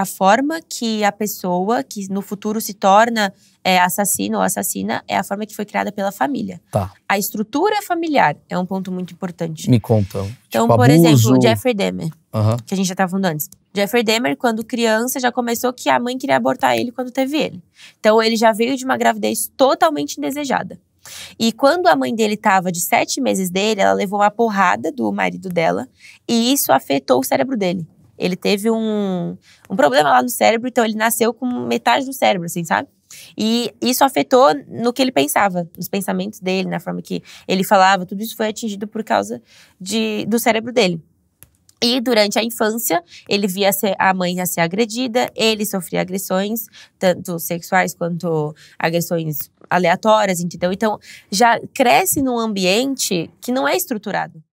a forma que a pessoa que no futuro se torna é, assassino ou assassina é a forma que foi criada pela família. Tá. A estrutura familiar é um ponto muito importante. Me contam. Tipo, então, tipo, por abuso. exemplo, o Jeffrey Demer, uhum. que a gente já estava falando antes. Jeffrey Demer, quando criança, já começou que a mãe queria abortar ele quando teve ele. Então, ele já veio de uma gravidez totalmente indesejada. E quando a mãe dele estava de sete meses dele, ela levou uma porrada do marido dela e isso afetou o cérebro dele. Ele teve um, um problema lá no cérebro, então ele nasceu com metade do cérebro, assim, sabe? E isso afetou no que ele pensava, nos pensamentos dele, na forma que ele falava, tudo isso foi atingido por causa de, do cérebro dele. E durante a infância, ele via a mãe a ser agredida, ele sofria agressões, tanto sexuais quanto agressões aleatórias, entendeu? Então, já cresce num ambiente que não é estruturado.